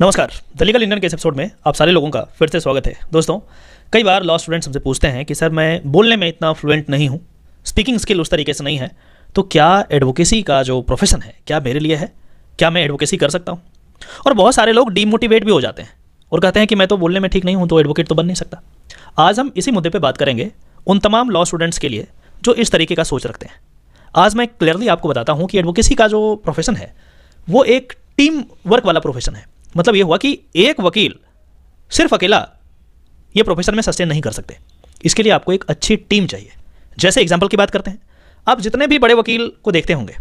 नमस्कार दलीगल इंडियन के इस एपिसोड में आप सारे लोगों का फिर से स्वागत है दोस्तों कई बार लॉ स्टूडेंट्स हमसे पूछते हैं कि सर मैं बोलने में इतना फ्लुएंट नहीं हूँ स्पीकिंग स्किल उस तरीके से नहीं है तो क्या एडवोकेसी का जो प्रोफेशन है क्या मेरे लिए है क्या मैं एडवोकेसी कर सकता हूँ और बहुत सारे लोग डीमोटिवेट भी हो जाते हैं और कहते हैं कि मैं तो बोलने में ठीक नहीं हूँ तो एडवोकेट तो बन नहीं सकता आज हम इसी मुद्दे पर बात करेंगे उन तमाम लॉ स्टूडेंट्स के लिए जो इस तरीके का सोच रखते हैं आज मैं क्लियरली आपको बताता हूँ कि एडवोकेसी का जो प्रोफेशन है वो एक टीम वर्क वाला प्रोफेशन है मतलब ये हुआ कि एक वकील सिर्फ अकेला ये प्रोफेशन में सस्टेन नहीं कर सकते इसके लिए आपको एक अच्छी टीम चाहिए जैसे एग्जाम्पल की बात करते हैं आप जितने भी बड़े वकील को देखते होंगे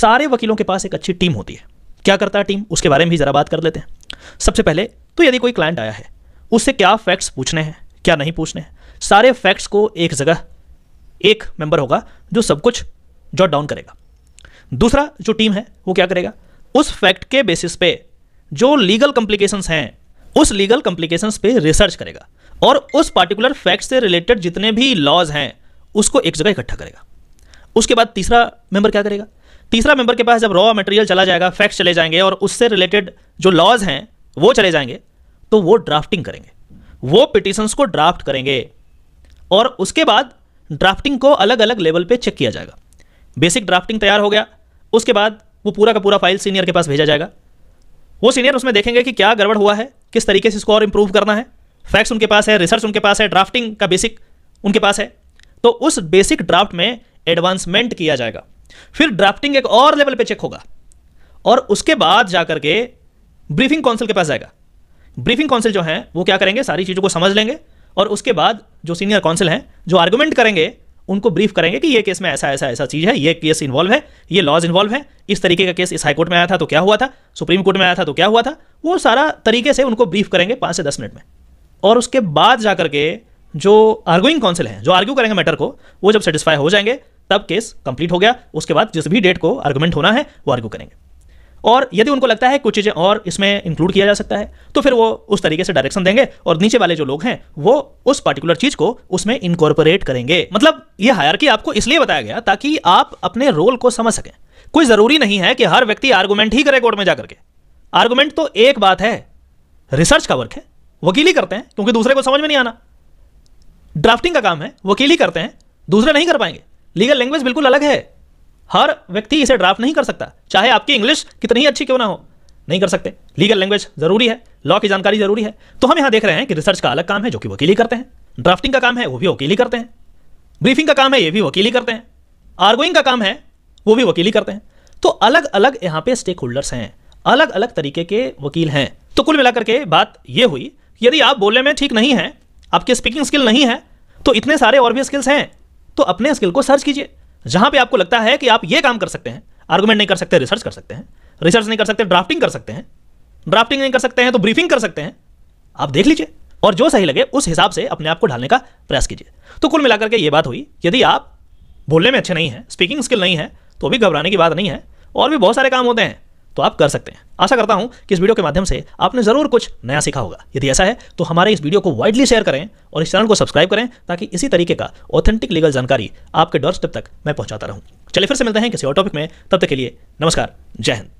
सारे वकीलों के पास एक अच्छी टीम होती है क्या करता है टीम उसके बारे में भी ज़रा बात कर लेते हैं सबसे पहले तो यदि कोई क्लाइंट आया है उससे क्या फैक्ट्स पूछने हैं क्या नहीं पूछने हैं सारे फैक्ट्स को एक जगह एक मेंबर होगा जो सब कुछ जॉट डाउन करेगा दूसरा जो टीम है वो क्या करेगा उस फैक्ट के बेसिस पे जो लीगल कॉम्प्लिकेशंस हैं उस लीगल कॉम्प्लिकेशंस पे रिसर्च करेगा और उस पार्टिकुलर फैक्ट से रिलेटेड जितने भी लॉज हैं उसको एक जगह इकट्ठा करेगा उसके बाद तीसरा मेंबर क्या करेगा तीसरा मेंबर के पास जब रॉ मटेरियल चला जाएगा फैक्ट्स चले जाएंगे और उससे रिलेटेड जो लॉज हैं वो चले जाएंगे तो वो ड्राफ्टिंग करेंगे वो पिटिशंस को ड्राफ्ट करेंगे और उसके बाद ड्राफ्टिंग को अलग अलग लेवल पे चेक किया जाएगा बेसिक ड्राफ्टिंग तैयार हो गया उसके बाद वो पूरा का पूरा फाइल सीनियर के पास भेजा जाएगा वो सीनियर उसमें देखेंगे कि क्या गड़बड़ हुआ है किस तरीके से इसको और इम्प्रूव करना है फैक्ट्स उनके पास है रिसर्च उनके पास है ड्राफ्टिंग का बेसिक उनके पास है तो उस बेसिक ड्राफ्ट में एडवांसमेंट किया जाएगा फिर ड्राफ्टिंग एक और लेवल पे चेक होगा और उसके बाद जाकर के ब्रीफिंग काउंसिल के पास जाएगा ब्रीफिंग काउंसिल जो है वो क्या करेंगे सारी चीज़ों को समझ लेंगे और उसके बाद जो सीनियर काउंसिल हैं जो आर्गूमेंट करेंगे उनको ब्रीफ करेंगे कि ये केस में ऐसा ऐसा ऐसा चीज़ है ये केस इन्वॉल्व है ये लॉज इन्वॉल्व है इस तरीके का केस इस हाईकोर्ट में आया था तो क्या हुआ था सुप्रीम कोर्ट में आया था तो क्या हुआ था वो सारा तरीके से उनको ब्रीफ करेंगे पाँच से दस मिनट में और उसके बाद जा करके जो आर्गुइंग काउंसिल हैं जो आर्ग्यू करेंगे मैटर को वो जब सेटिस्फाई हो जाएंगे तब केस कंप्लीट हो गया उसके बाद जिस भी डेट को आर्ग्यूमेंट होना है वो आर्ग्यू करेंगे और यदि उनको लगता है कुछ चीज़ें और इसमें इंक्लूड किया जा सकता है तो फिर वो उस तरीके से डायरेक्शन देंगे और नीचे वाले जो लोग हैं वो उस पर्टिकुलर चीज़ को उसमें इनकॉर्पोरेट करेंगे मतलब ये हायर आपको इसलिए बताया गया ताकि आप अपने रोल को समझ सकें कोई ज़रूरी नहीं है कि हर व्यक्ति आर्गूमेंट ही करे कोर्ट में जाकर के आर्गूमेंट तो एक बात है रिसर्च का वर्क है वकील ही करते हैं क्योंकि दूसरे को समझ में नहीं आना ड्राफ्टिंग का काम है वकील ही करते हैं दूसरे नहीं कर पाएंगे लीगल लैंग्वेज बिल्कुल अलग है हर व्यक्ति इसे ड्राफ्ट नहीं कर सकता चाहे आपकी इंग्लिश कितनी ही अच्छी क्यों ना हो नहीं कर सकते लीगल लैंग्वेज जरूरी है लॉ की जानकारी जरूरी है तो हम यहां देख रहे हैं कि रिसर्च का अलग काम है जो कि वकीली करते हैं ड्राफ्टिंग का काम है वो भी वकीली करते हैं ब्रीफिंग का काम है ये भी वकीली करते हैं आर्गोइंग का काम है वो भी वकीली करते हैं तो अलग अलग यहां पे स्टेक होल्डर्स हैं अलग अलग तरीके के वकील हैं तो कुल मिलाकर के बात ये हुई यदि आप बोलने में ठीक नहीं है आपकी स्पीकिंग स्किल नहीं है तो इतने सारे और भी स्किल्स हैं तो अपने स्किल को सर्च कीजिए जहां पे आपको लगता है कि आप ये काम कर सकते हैं आर्गूमेंट नहीं कर सकते रिसर्च कर सकते हैं रिसर्च नहीं कर सकते ड्राफ्टिंग कर सकते हैं ड्राफ्टिंग नहीं कर सकते हैं तो ब्रीफिंग कर सकते हैं आप देख लीजिए और जो सही लगे उस हिसाब से अपने आप को ढालने का प्रयास कीजिए तो कुल मिलाकर के ये बात हुई यदि आप बोलने में अच्छे नहीं हैं स्पीकिंग स्किल नहीं है तो भी घबराने की बात नहीं है और भी बहुत सारे काम होते हैं तो आप कर सकते हैं आशा करता हूं कि इस वीडियो के माध्यम से आपने जरूर कुछ नया सीखा होगा यदि ऐसा है तो हमारे इस वीडियो को वाइडली शेयर करें और इस चैनल को सब्सक्राइब करें ताकि इसी तरीके का ऑथेंटिक लीगल जानकारी आपके डोर स्टेप तक मैं पहुंचाता रहूं चलिए फिर से मिलते हैं किसी और टॉपिक में तब तक के लिए नमस्कार जय हिंद